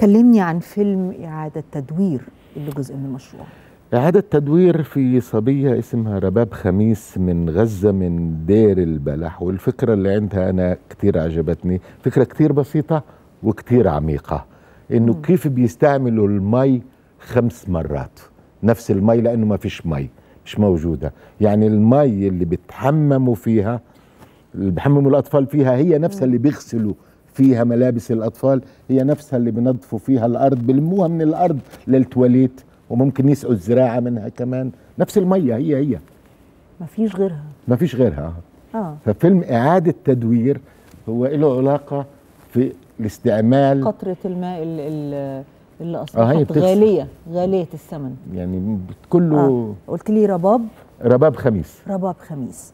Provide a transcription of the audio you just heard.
كلمني عن فيلم إعادة تدوير اللي جزء من المشروع إعادة تدوير في صبية اسمها رباب خميس من غزة من دير البلح والفكرة اللي عندها أنا كتير عجبتني فكرة كتير بسيطة وكتير عميقة إنه م. كيف بيستعملوا المي خمس مرات نفس المي لأنه ما فيش مي مش موجودة يعني المي اللي بتحمموا فيها اللي بحمموا الأطفال فيها هي نفسها اللي بيغسلوا فيها ملابس الأطفال هي نفسها اللي بنظفوا فيها الأرض بلموها من الأرض للتواليت وممكن يسقوا الزراعة منها كمان نفس المية هي هي مفيش غيرها مفيش غيرها آه. آه. ففيلم إعادة تدوير هو له علاقة في الاستعمال قطرة الماء اللي, اللي أصبحت آه غالية غالية الثمن يعني كله آه. قلت لي رباب رباب خميس رباب خميس